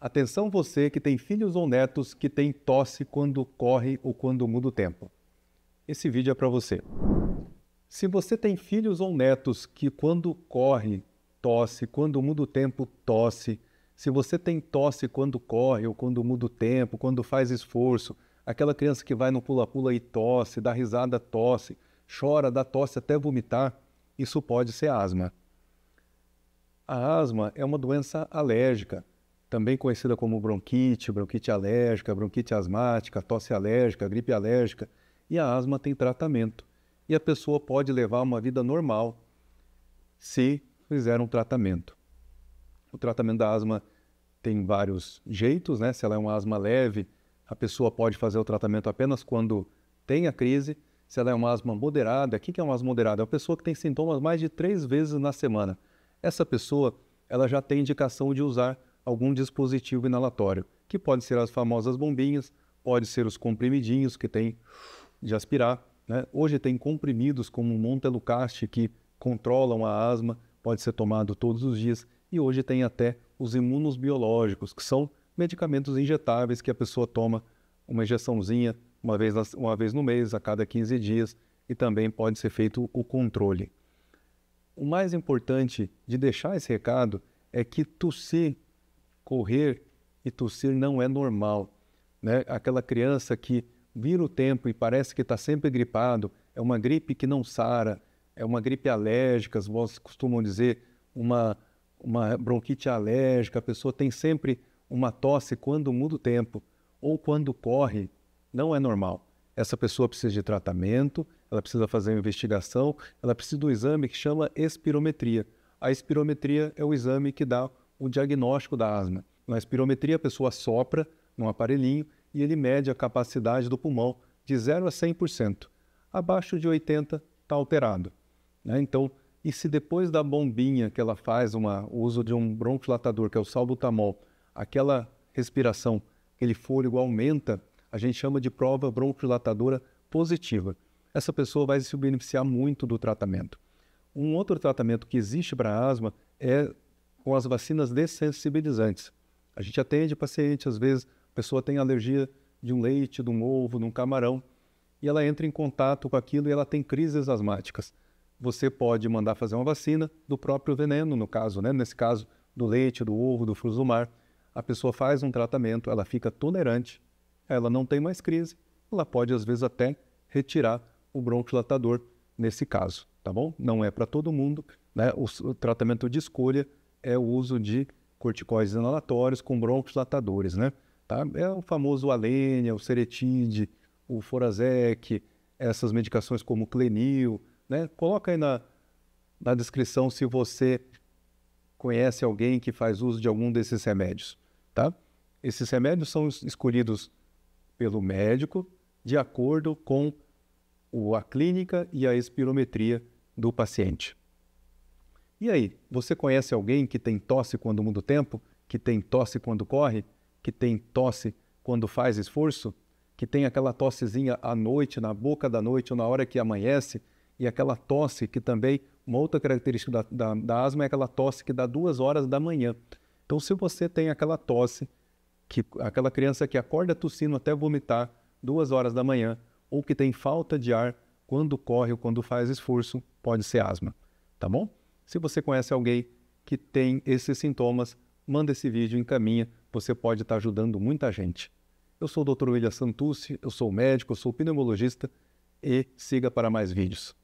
Atenção você que tem filhos ou netos que tem tosse quando corre ou quando muda o tempo. Esse vídeo é para você. Se você tem filhos ou netos que quando corre tosse, quando muda o tempo tosse, se você tem tosse quando corre ou quando muda o tempo, quando faz esforço, aquela criança que vai no pula-pula e tosse, dá risada, tosse, chora, dá tosse até vomitar, isso pode ser asma. A asma é uma doença alérgica também conhecida como bronquite, bronquite alérgica, bronquite asmática, tosse alérgica, gripe alérgica, e a asma tem tratamento. E a pessoa pode levar uma vida normal se fizer um tratamento. O tratamento da asma tem vários jeitos, né? Se ela é uma asma leve, a pessoa pode fazer o tratamento apenas quando tem a crise. Se ela é uma asma moderada, o que é uma asma moderada? É uma pessoa que tem sintomas mais de três vezes na semana. Essa pessoa, ela já tem indicação de usar algum dispositivo inalatório, que pode ser as famosas bombinhas, pode ser os comprimidinhos que tem de aspirar. Né? Hoje tem comprimidos como o Montelukast que controlam a asma, pode ser tomado todos os dias. E hoje tem até os imunos biológicos, que são medicamentos injetáveis que a pessoa toma uma injeçãozinha uma vez, uma vez no mês, a cada 15 dias, e também pode ser feito o controle. O mais importante de deixar esse recado é que tossir correr e tossir não é normal. Né? Aquela criança que vira o tempo e parece que está sempre gripado, é uma gripe que não sara, é uma gripe alérgica, as vozes costumam dizer uma, uma bronquite alérgica, a pessoa tem sempre uma tosse quando muda o tempo ou quando corre, não é normal. Essa pessoa precisa de tratamento, ela precisa fazer uma investigação, ela precisa do exame que chama espirometria. A espirometria é o exame que dá o diagnóstico da asma. Na espirometria, a pessoa sopra num aparelhinho e ele mede a capacidade do pulmão de 0 a 100%. Abaixo de 80% está alterado. Né? Então, e se depois da bombinha que ela faz, uma, o uso de um bronquilatador, que é o salbutamol, aquela respiração, aquele fôlego aumenta, a gente chama de prova bronquilatadora positiva. Essa pessoa vai se beneficiar muito do tratamento. Um outro tratamento que existe para asma é com as vacinas dessensibilizantes. A gente atende paciente, às vezes a pessoa tem alergia de um leite, de um ovo, de um camarão, e ela entra em contato com aquilo e ela tem crises asmáticas. Você pode mandar fazer uma vacina do próprio veneno, no caso, né? nesse caso, do leite, do ovo, do fruto do mar. A pessoa faz um tratamento, ela fica tolerante, ela não tem mais crise, ela pode, às vezes, até retirar o bronquilatador nesse caso, tá bom? Não é para todo mundo, né? O, o tratamento de escolha é o uso de corticoides inalatórios com broncodilatadores, né? Tá? É o famoso Alenia, o Seretide, o Forazec, essas medicações como o Clenil, né? Coloca aí na, na descrição se você conhece alguém que faz uso de algum desses remédios, tá? Esses remédios são escolhidos pelo médico de acordo com a clínica e a espirometria do paciente. E aí, você conhece alguém que tem tosse quando muda o tempo? Que tem tosse quando corre? Que tem tosse quando faz esforço? Que tem aquela tossezinha à noite, na boca da noite ou na hora que amanhece? E aquela tosse que também, uma outra característica da, da, da asma é aquela tosse que dá duas horas da manhã. Então, se você tem aquela tosse, que, aquela criança que acorda tossindo até vomitar duas horas da manhã, ou que tem falta de ar quando corre ou quando faz esforço, pode ser asma. Tá bom? Se você conhece alguém que tem esses sintomas, manda esse vídeo, encaminha, você pode estar ajudando muita gente. Eu sou o Dr. William Santucci, eu sou médico, eu sou pneumologista e siga para mais vídeos.